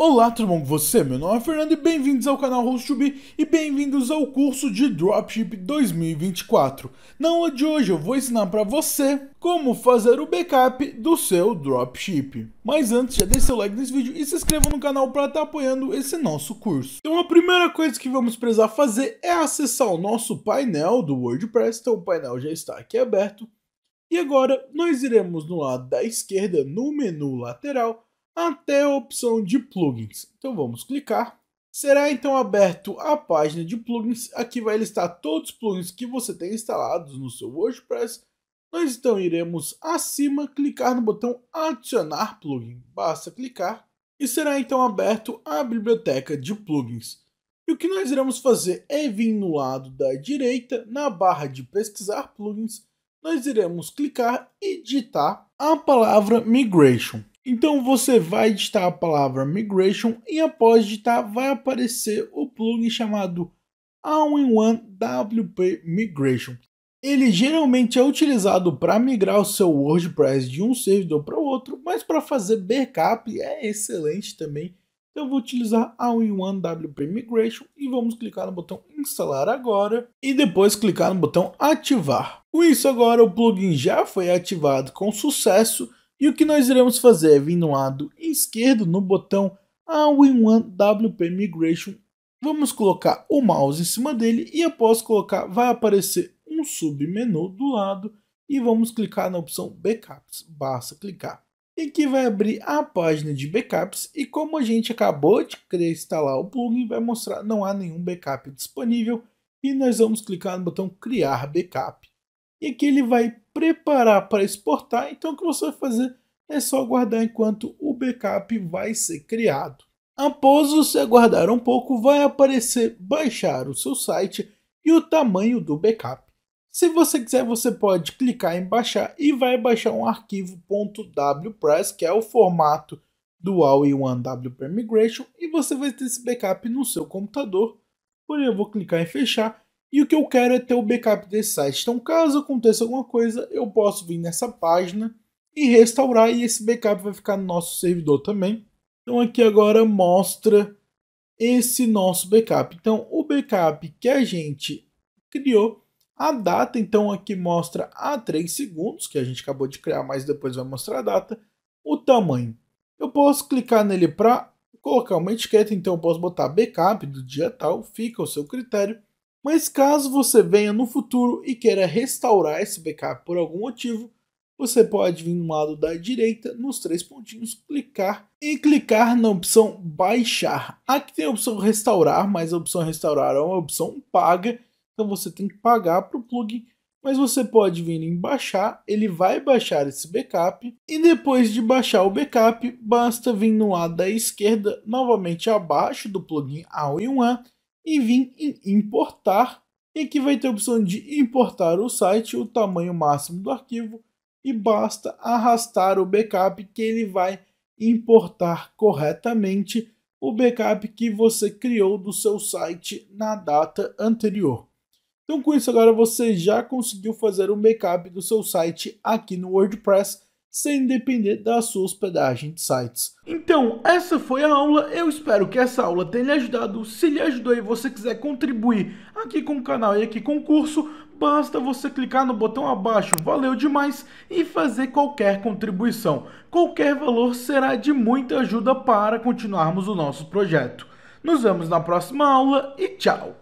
Olá, tudo bom com você? Meu nome é Fernando e bem-vindos ao canal Host2B e bem-vindos ao curso de Dropship 2024. Na aula de hoje eu vou ensinar para você como fazer o backup do seu Dropship. Mas antes, já deixe seu like nesse vídeo e se inscreva no canal para estar tá apoiando esse nosso curso. Então a primeira coisa que vamos precisar fazer é acessar o nosso painel do WordPress, então o painel já está aqui aberto. E agora nós iremos no lado da esquerda, no menu lateral, até a opção de plugins. Então vamos clicar. Será então aberto a página de plugins. Aqui vai listar todos os plugins que você tem instalados no seu WordPress. Nós então iremos acima clicar no botão adicionar plugin. Basta clicar e será então aberto a biblioteca de plugins. E o que nós iremos fazer é vir no lado da direita, na barra de pesquisar plugins, nós iremos clicar e digitar a palavra migration. Então você vai digitar a palavra migration e após digitar vai aparecer o plugin chamado All-in-One WP Migration. Ele geralmente é utilizado para migrar o seu WordPress de um servidor para o outro, mas para fazer backup é excelente também. Então eu vou utilizar All-in-One WP Migration e vamos clicar no botão instalar agora e depois clicar no botão ativar. Com isso agora o plugin já foi ativado com sucesso e o que nós iremos fazer é vir no lado esquerdo, no botão All-in-One WP Migration, vamos colocar o mouse em cima dele e após colocar vai aparecer um submenu do lado e vamos clicar na opção Backups, basta clicar. E que vai abrir a página de backups e como a gente acabou de querer instalar o plugin, vai mostrar não há nenhum backup disponível e nós vamos clicar no botão criar backup e aqui ele vai preparar para exportar. Então o que você vai fazer é só aguardar enquanto o backup vai ser criado. Após você aguardar um pouco, vai aparecer baixar o seu site e o tamanho do backup. Se você quiser, você pode clicar em baixar e vai baixar um arquivo .wpress, que é o formato do all-in-one wp migration, e você vai ter esse backup no seu computador. Porém, eu vou clicar em fechar e o que eu quero é ter o backup desse site. Então, caso aconteça alguma coisa, eu posso vir nessa página e restaurar e esse backup vai ficar no nosso servidor também. Então aqui agora mostra esse nosso backup. Então o backup que a gente criou, a data, então aqui mostra a 3 segundos, que a gente acabou de criar, mas depois vai mostrar a data, o tamanho. Eu posso clicar nele para colocar uma etiqueta, então eu posso botar backup do dia tal, fica ao seu critério. Mas caso você venha no futuro e queira restaurar esse backup por algum motivo, você pode vir no lado da direita, nos três pontinhos, clicar e clicar na opção baixar. Aqui tem a opção restaurar, mas a opção restaurar é uma opção paga, então você tem que pagar para o plugin, mas você pode vir em baixar, ele vai baixar esse backup, e depois de baixar o backup, basta vir no lado da esquerda, novamente abaixo do plugin All-in-One, e vim em importar. E aqui vai ter a opção de importar o site, o tamanho máximo do arquivo e basta arrastar o backup que ele vai importar corretamente o backup que você criou do seu site na data anterior. Então com isso agora você já conseguiu fazer um backup do seu site aqui no WordPress sem depender da sua hospedagem de sites. Então, essa foi a aula. Eu espero que essa aula tenha lhe ajudado. Se lhe ajudou e você quiser contribuir aqui com o canal e aqui com o curso, basta você clicar no botão abaixo, valeu demais, e fazer qualquer contribuição. Qualquer valor será de muita ajuda para continuarmos o nosso projeto. Nos vemos na próxima aula e tchau!